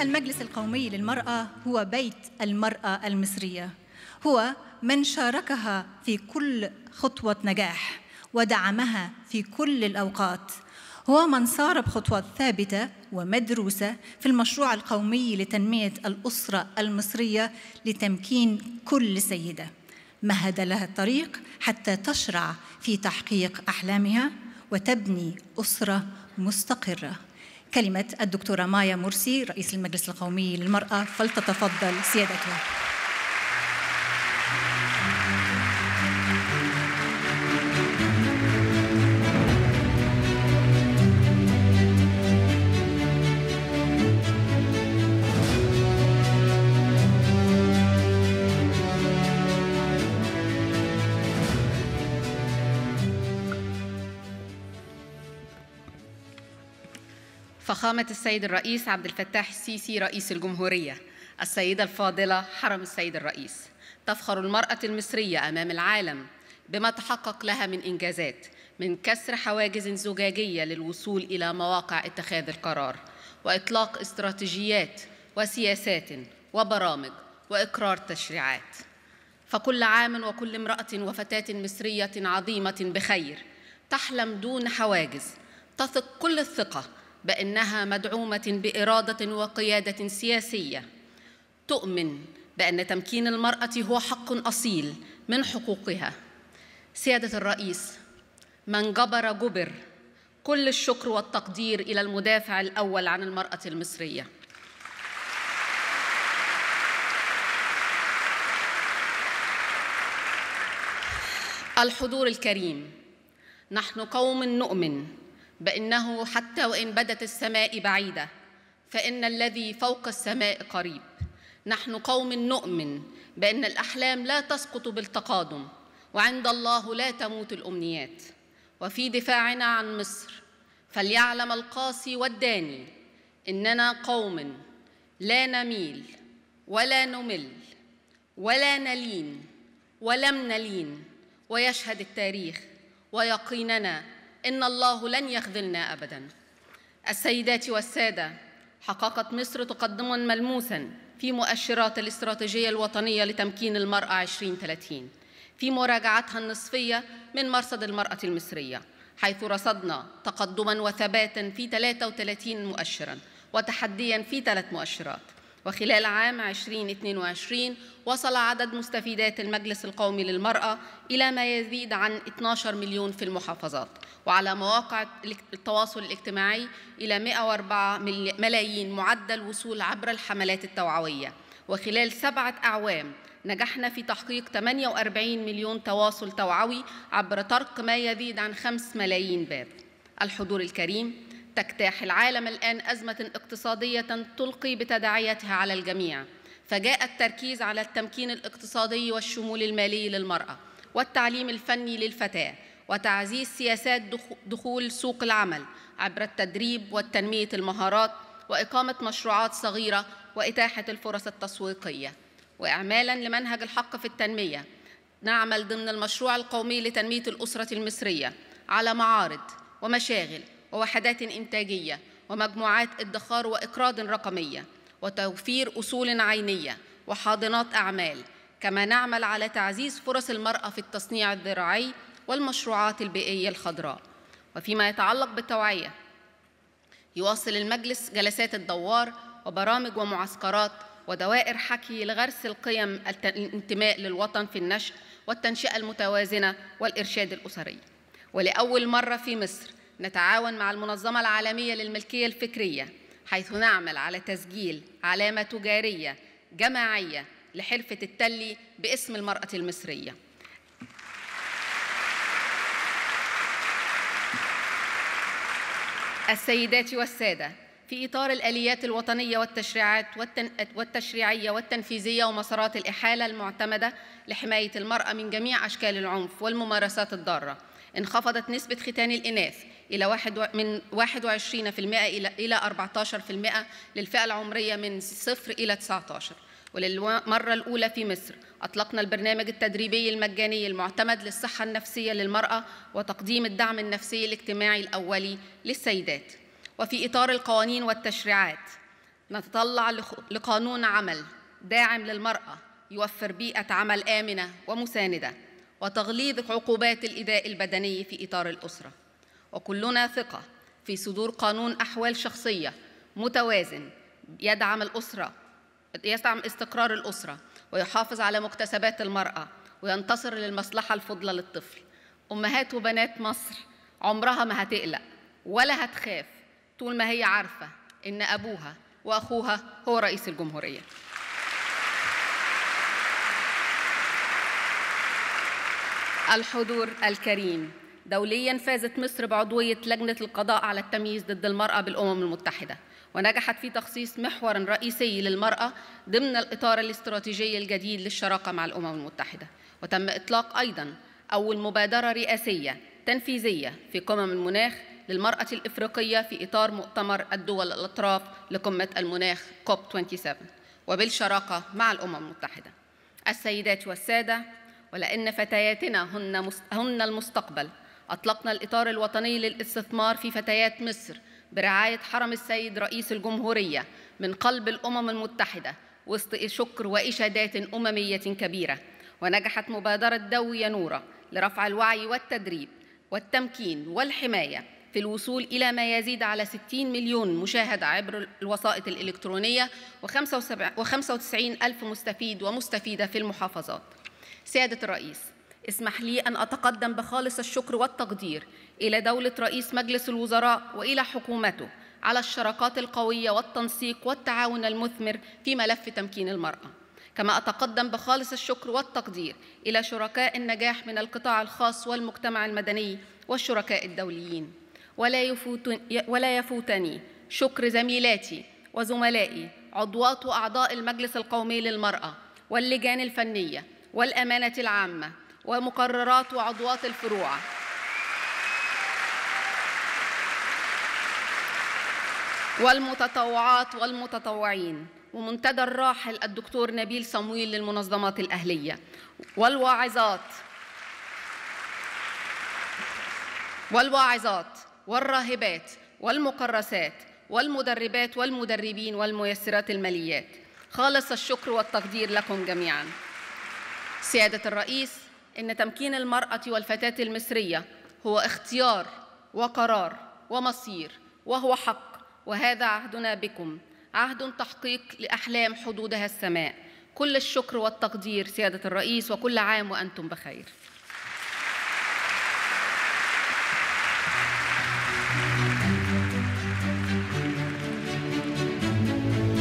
المجلس القومي للمرأة هو بيت المرأة المصرية هو من شاركها في كل خطوة نجاح ودعمها في كل الأوقات هو من سار بخطوات ثابتة ومدروسة في المشروع القومي لتنمية الأسرة المصرية لتمكين كل سيدة مهد لها الطريق حتى تشرع في تحقيق أحلامها وتبني أسرة مستقرة كلمة الدكتورة مايا مرسي رئيس المجلس القومي للمرأة فلتتفضل سيادتها فخامة السيد الرئيس عبد الفتاح السيسي رئيس الجمهورية السيدة الفاضلة حرم السيد الرئيس تفخر المرأة المصرية أمام العالم بما تحقق لها من إنجازات من كسر حواجز زجاجية للوصول إلى مواقع اتخاذ القرار وإطلاق استراتيجيات وسياسات وبرامج وإقرار تشريعات فكل عام وكل امرأة وفتاة مصرية عظيمة بخير تحلم دون حواجز تثق كل الثقة بأنها مدعومة بإرادة وقيادة سياسية تؤمن بأن تمكين المرأة هو حق أصيل من حقوقها سيادة الرئيس من جبر جبر كل الشكر والتقدير إلى المدافع الأول عن المرأة المصرية الحضور الكريم نحن قوم نؤمن بانه حتى وان بدت السماء بعيده فان الذي فوق السماء قريب نحن قوم نؤمن بان الاحلام لا تسقط بالتقادم وعند الله لا تموت الامنيات وفي دفاعنا عن مصر فليعلم القاسي والداني اننا قوم لا نميل ولا نمل ولا نلين ولم نلين ويشهد التاريخ ويقيننا إن الله لن يخذلنا أبدا السيدات والسادة حققت مصر تقدما ملموسا في مؤشرات الاستراتيجية الوطنية لتمكين المرأة 2030 في مراجعتها النصفية من مرصد المرأة المصرية حيث رصدنا تقدما وثباتا في 33 مؤشرا وتحديا في ثلاث مؤشرات وخلال عام 2022 وصل عدد مستفيدات المجلس القومي للمرأة إلى ما يزيد عن 12 مليون في المحافظات وعلى مواقع التواصل الاجتماعي إلى 104 ملايين معدل وصول عبر الحملات التوعوية وخلال سبعة أعوام نجحنا في تحقيق 48 مليون تواصل توعوي عبر طرق ما يزيد عن 5 ملايين باب الحضور الكريم تجتاح العالم الآن أزمة اقتصادية تلقي بتداعياتها على الجميع فجاء التركيز على التمكين الاقتصادي والشمول المالي للمرأة والتعليم الفني للفتاة وتعزيز سياسات دخول سوق العمل عبر التدريب والتنمية المهارات وإقامة مشروعات صغيرة وإتاحة الفرص التسويقية وإعمالاً لمنهج الحق في التنمية نعمل ضمن المشروع القومي لتنمية الأسرة المصرية على معارض ومشاغل ووحدات إنتاجية ومجموعات ادخار وإقراض رقمية وتوفير أصول عينية وحاضنات أعمال كما نعمل على تعزيز فرص المرأة في التصنيع الزراعي والمشروعات البيئية الخضراء وفيما يتعلق بالتوعية يواصل المجلس جلسات الدوار وبرامج ومعسكرات ودوائر حكي لغرس القيم الانتماء للوطن في النشء والتنشئة المتوازنة والإرشاد الأسري ولأول مرة في مصر نتعاون مع المنظمة العالمية للملكية الفكرية حيث نعمل على تسجيل علامة تجارية جماعية لحرفة التلي باسم المرأة المصرية السيدات والسادة في إطار الآليات الوطنية والتشريعات والتن... والتشريعية والتنفيذية ومسارات الإحالة المعتمدة لحماية المرأة من جميع أشكال العنف والممارسات الضارة انخفضت نسبة ختان الإناث إلى واحد من 21% إلى إلى 14% للفئة العمرية من 0 إلى 19 وللمرة الأولى في مصر أطلقنا البرنامج التدريبي المجاني المعتمد للصحة النفسية للمرأة وتقديم الدعم النفسي الاجتماعي الأولي للسيدات وفي إطار القوانين والتشريعات نتطلع لقانون عمل داعم للمرأة يوفر بيئة عمل آمنة ومساندة وتغليظ عقوبات الإداء البدني في إطار الأسرة وكلنا ثقة في صدور قانون أحوال شخصية متوازن يدعم الأسرة يدعم استقرار الأسرة ويحافظ على مكتسبات المرأة وينتصر للمصلحة الفضلى للطفل أمهات وبنات مصر عمرها ما هتقلق ولا هتخاف طول ما هي عارفة إن أبوها وأخوها هو رئيس الجمهورية الحضور الكريم دوليا فازت مصر بعضوية لجنة القضاء على التمييز ضد المرأة بالأمم المتحدة ونجحت في تخصيص محور رئيسي للمرأة ضمن الإطار الاستراتيجي الجديد للشراكة مع الأمم المتحدة وتم إطلاق أيضا أول مبادرة رئاسية تنفيذية في قمم المناخ للمرأة الإفريقية في إطار مؤتمر الدول الأطراف لقمة المناخ كوب 27 وبالشراكة مع الأمم المتحدة السيدات والسادة ولأن فتياتنا هن, هن المستقبل أطلقنا الإطار الوطني للاستثمار في فتيات مصر برعاية حرم السيد رئيس الجمهورية من قلب الأمم المتحدة وسط شكر وإشادات أممية كبيرة ونجحت مبادرة دوي يا نورة لرفع الوعي والتدريب والتمكين والحماية في الوصول إلى ما يزيد على 60 مليون مشاهد عبر الوسائط الإلكترونية و95 ألف مستفيد ومستفيدة في المحافظات سيادة الرئيس اسمح لي أن أتقدم بخالص الشكر والتقدير إلى دولة رئيس مجلس الوزراء وإلى حكومته على الشراكات القوية والتنسيق والتعاون المثمر في ملف تمكين المرأة كما أتقدم بخالص الشكر والتقدير إلى شركاء النجاح من القطاع الخاص والمجتمع المدني والشركاء الدوليين ولا, يفوت ولا يفوتني شكر زميلاتي وزملائي عضوات وأعضاء المجلس القومي للمرأة واللجان الفنية والأمانة العامة ومقررات وعضوات الفروع والمتطوعات والمتطوعين ومنتدى الراحل الدكتور نبيل صمويل للمنظمات الأهلية والواعظات والواعظات والراهبات والمقرسات والمدربات والمدربين والميسرات الماليات خالص الشكر والتقدير لكم جميعا سيادة الرئيس إن تمكين المرأة والفتاة المصرية هو اختيار وقرار ومصير وهو حق وهذا عهدنا بكم عهد تحقيق لأحلام حدودها السماء كل الشكر والتقدير سيادة الرئيس وكل عام وأنتم بخير